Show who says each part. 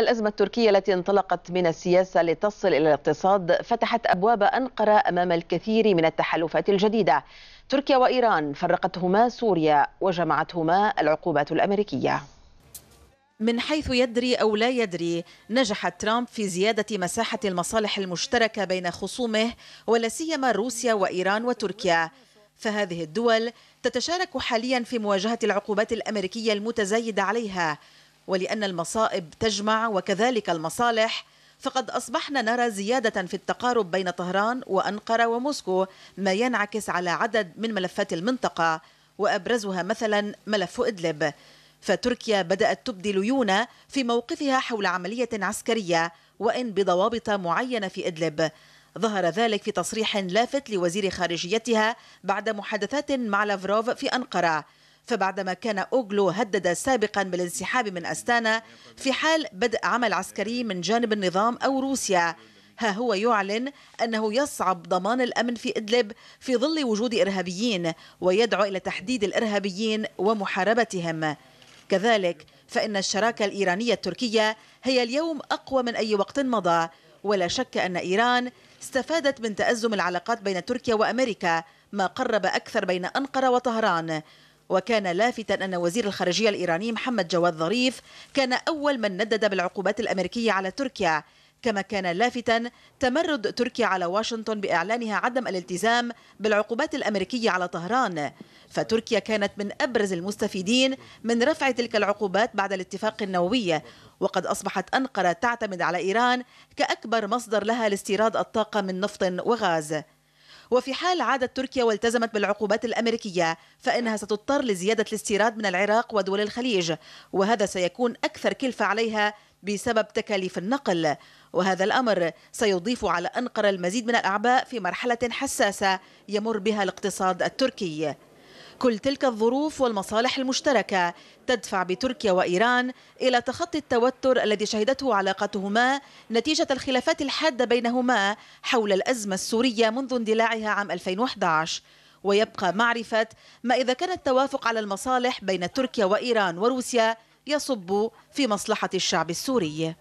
Speaker 1: الأزمة التركية التي انطلقت من السياسة لتصل إلى الاقتصاد فتحت أبواب أنقرة أمام الكثير من التحالفات الجديدة تركيا وإيران فرقتهما سوريا وجمعتهما العقوبات الأمريكية
Speaker 2: من حيث يدري أو لا يدري نجح ترامب في زيادة مساحة المصالح المشتركة بين خصومه ولا سيما روسيا وإيران وتركيا فهذه الدول تتشارك حاليا في مواجهة العقوبات الأمريكية المتزايدة عليها ولأن المصائب تجمع وكذلك المصالح فقد أصبحنا نرى زيادة في التقارب بين طهران وأنقرة وموسكو ما ينعكس على عدد من ملفات المنطقة وأبرزها مثلا ملف إدلب فتركيا بدأت تبدي ليونة في موقفها حول عملية عسكرية وإن بضوابط معينة في إدلب ظهر ذلك في تصريح لافت لوزير خارجيتها بعد محادثات مع لافروف في أنقرة فبعدما كان أوغلو هدد سابقا بالانسحاب من أستانا في حال بدء عمل عسكري من جانب النظام أو روسيا ها هو يعلن أنه يصعب ضمان الأمن في إدلب في ظل وجود إرهابيين ويدعو إلى تحديد الإرهابيين ومحاربتهم كذلك فإن الشراكة الإيرانية التركية هي اليوم أقوى من أي وقت مضى ولا شك أن إيران استفادت من تأزم العلاقات بين تركيا وأمريكا ما قرب أكثر بين أنقرة وطهران وكان لافتا أن وزير الخارجية الإيراني محمد جواد ظريف كان أول من ندد بالعقوبات الأمريكية على تركيا كما كان لافتا تمرد تركيا على واشنطن باعلانها عدم الالتزام بالعقوبات الامريكيه على طهران فتركيا كانت من ابرز المستفيدين من رفع تلك العقوبات بعد الاتفاق النووي وقد اصبحت انقره تعتمد على ايران كاكبر مصدر لها لاستيراد الطاقه من نفط وغاز وفي حال عادت تركيا والتزمت بالعقوبات الأمريكية فإنها ستضطر لزيادة الاستيراد من العراق ودول الخليج وهذا سيكون أكثر كلفة عليها بسبب تكاليف النقل وهذا الأمر سيضيف على أنقرة المزيد من الأعباء في مرحلة حساسة يمر بها الاقتصاد التركي كل تلك الظروف والمصالح المشتركة تدفع بتركيا وإيران إلى تخطي التوتر الذي شهدته علاقتهما نتيجة الخلافات الحادة بينهما حول الأزمة السورية منذ اندلاعها عام 2011 ويبقى معرفة ما إذا كان التوافق على المصالح بين تركيا وإيران وروسيا يصب في مصلحة الشعب السوري